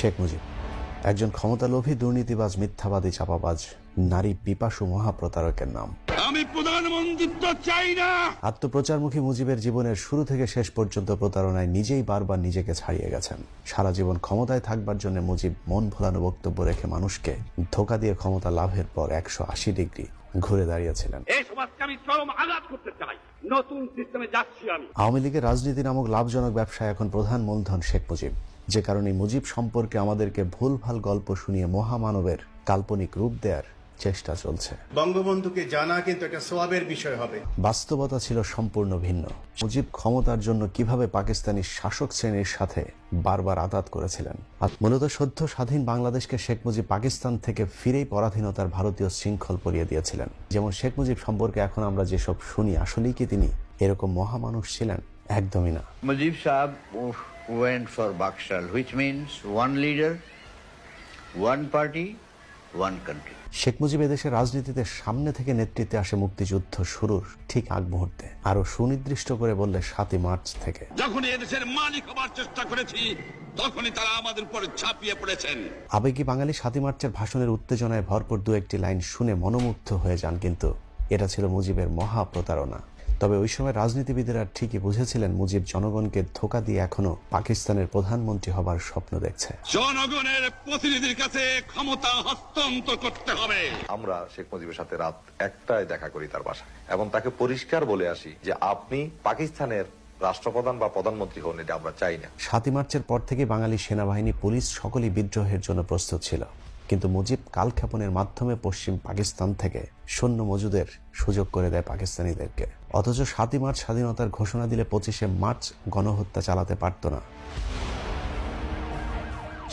শেখ মুজিব একজন ক্ষমতালোভী দুর্নীতিবাজ মিথ্যাবাদী চাপাবাজ নারী পিপাসু মহাপ্রতারকের নাম আমি আত্মপ্রচারমুখী মুজিবের জীবনের শুরু থেকে শেষ পর্যন্ত প্রতারণায় নিজেই বারবার নিজেকে ছাড়িয়ে গেছেন সারা জীবন ক্ষমতায় থাকবার জন্য মুজিব মন ভোলানো বক্তব্য রেখে মানুষকে ধোকা দিয়ে ক্ষমতা লাভের পর একশো আশি ডিগ্রি ঘুরে দাঁড়িয়েছিলেন আওয়ামী লীগের রাজনীতি নামক লাভজনক ব্যবসায় এখন প্রধান মূলধন শেখ মুজিব যে কারণে মুজিব সম্পর্কে আমাদেরকে ভুল ভাল গল্প শুনিয়ে মহামানবের কাল্পনিক রূপ দেওয়ার চেষ্টা চলছে বঙ্গবন্ধুকে জানা কিন্তু একটা সোয়াবের বিষয় হবে বাস্তবতা ছিল সম্পূর্ণ ভিন্ন মুজিব ক্ষমতার জন্য কিভাবে পাকিস্তানি শাসক শ্রেণীর সাথে বারবার আঘাত করেছিলেন মূলত সদ্য স্বাধীন বাংলাদেশকে শেখ মুজিব পাকিস্তান থেকে ফিরেই পরাধীনতার ভারতীয় শৃঙ্খল পরিয়ে দিয়েছিলেন যেমন শেখ মুজিব সম্পর্কে এখন আমরা যেসব শুনি আসলেই কি তিনি এরকম মহামানুষ ছিলেন একদমই না মুজিব সাহেব went for Bakshal, which means one leader, one party, one country. Sheikh Mujib এদেশের রাজনীতিতে সামনে থেকে নেতৃত্বে আসে মুক্তিযুদ্ধ শুরুর ঠিক আগ মুহূর্তে আরো সুনির্দিষ্ট করে বললে সাতই মার্চ থেকে যখন এদেশের মালিক হবার চেষ্টা করেছি তখনই তারা আমাদের উপরে ঝাঁপিয়ে পড়েছেন আবেগী বাঙালি সাতই মার্চের ভাষণের উত্তেজনায় ভরপুর দু একটি লাইন শুনে মনোমুগ্ধ হয়ে যান কিন্তু এটা ছিল মুজিবের মহা প্রতারণা তবে ওই সময় রাজনীতিবিদেরা ঠিকই বুঝেছিলেন মুজিব জনগণকে ধোকা দিয়ে এখনো পাকিস্তানের প্রধানমন্ত্রী হবার স্বপ্ন দেখছে জনগণের প্রতিনিধির কাছে ক্ষমতা হস্তান্তর করতে হবে আমরা শেখ মুজিবের সাথে রাত একটায় দেখা করি তার বাসায় এবং তাকে পরিষ্কার বলে আসি যে আপনি পাকিস্তানের রাষ্ট্রপ্রধান বা প্রধানমন্ত্রী হন এটা আমরা চাই না সাতই মার্চের পর থেকে বাঙালি সেনাবাহিনী পুলিশ সকলেই বিদ্রোহের জন্য প্রস্তুত ছিল কিন্তু মুজিব কালক্ষেপণের মাধ্যমে পশ্চিম পাকিস্তান থেকে সৈন্য মজুদের সুযোগ করে দেয় পাকিস্তানিদেরকে অথচ সাতই মার্চ স্বাধীনতার ঘোষণা দিলে পঁচিশে মার্চ গণহত্যা চালাতে পারত না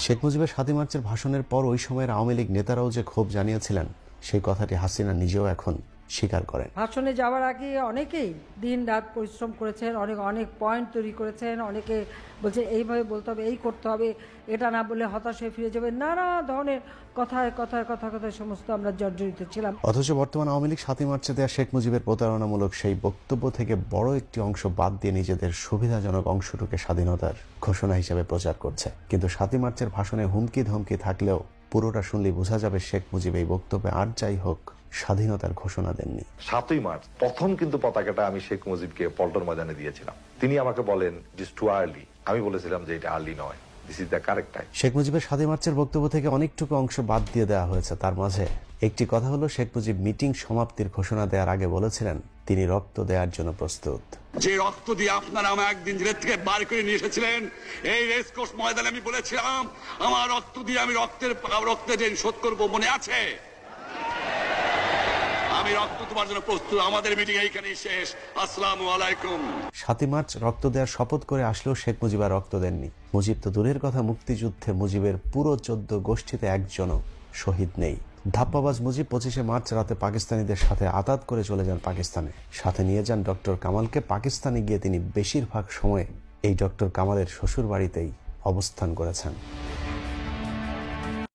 শেখ মুজিবের সাতই মার্চের ভাষণের পর ওই সময়ের আওয়ামী লীগ নেতারাও যে ক্ষোভ জানিয়েছিলেন সেই কথাটি হাসিনা নিজেও এখন স্বীকার করেন ভাষণে যাওয়ার আগে অনেকেই দিন রাত পরিশ্রম করেছেন অনেক অনেক পয়েন্ট তৈরি করেছেন অনেকে বলছে এইভাবে বলতে হবে এই করতে হবে এটা না বলে হতাশ হয়ে ফিরে যাবে নানা ধরনের কথায় কথায় কথা কথায় সমস্ত আমরা জর্জরিত ছিলাম অথচ বর্তমান আওয়ামী লীগ সাতই মার্চে দেওয়া শেখ মুজিবের প্রতারণামূলক সেই বক্তব্য থেকে বড় একটি অংশ বাদ দিয়ে নিজেদের সুবিধাজনক অংশটুকে স্বাধীনতার ঘোষণা হিসেবে প্রচার করছে কিন্তু সাতই মার্চের ভাষণে হুমকি ধমকি থাকলেও পুরোটা শুনলে বোঝা যাবে শেখ মুজিব এই বক্তব্যে আর যাই হোক স্বাধীনতার ঘোষণা দেননি সাতই মার্চ প্রথম কিন্তু পতাকাটা আমি শেখ মুজিবকে পল্টন ময়দানে দিয়েছিলাম তিনি আমাকে বলেন টু আর্লি আমি বলেছিলাম যে এটা আর্লি নয় শেখ মুজিবের সাতই মার্চের বক্তব্য থেকে অনেকটুকু অংশ বাদ দিয়ে দেওয়া হয়েছে তার মাঝে একটি কথা হলো শেখ মুজিব মিটিং সমাপ্তির ঘোষণা দেওয়ার আগে বলেছিলেন তিনি রক্ত দেওয়ার জন্য প্রস্তুত যে রক্ত দিয়ে আপনারা আমার একদিন জেলের থেকে বার করে নিয়ে এসেছিলেন এই রেসকোর্স ময়দানে আমি বলেছিলাম আমার রক্ত দিয়ে আমি রক্তের রক্তে যে শোধ করবো মনে আছে আমি রক্ত তোমার জন্য প্রস্তুত আমাদের মিটিং এইখানেই শেষ আসসালামু আলাইকুম সাতই মার্চ রক্ত দেওয়ার শপথ করে আসলেও শেখ মুজিব আর রক্ত দেননি মুজিব তো দূরের কথা মুক্তিযুদ্ধে মুজিবের পুরো চোদ্দ গোষ্ঠীতে একজনও শহীদ নেই ধাপ্পাবাজ মুজিব পঁচিশে মার্চ রাতে পাকিস্তানিদের সাথে আতাত করে চলে যান পাকিস্তানে সাথে নিয়ে যান ডক্টর কামালকে পাকিস্তানে গিয়ে তিনি বেশিরভাগ সময়ে এই ডক্টর কামালের শ্বশুর বাড়িতেই অবস্থান করেছেন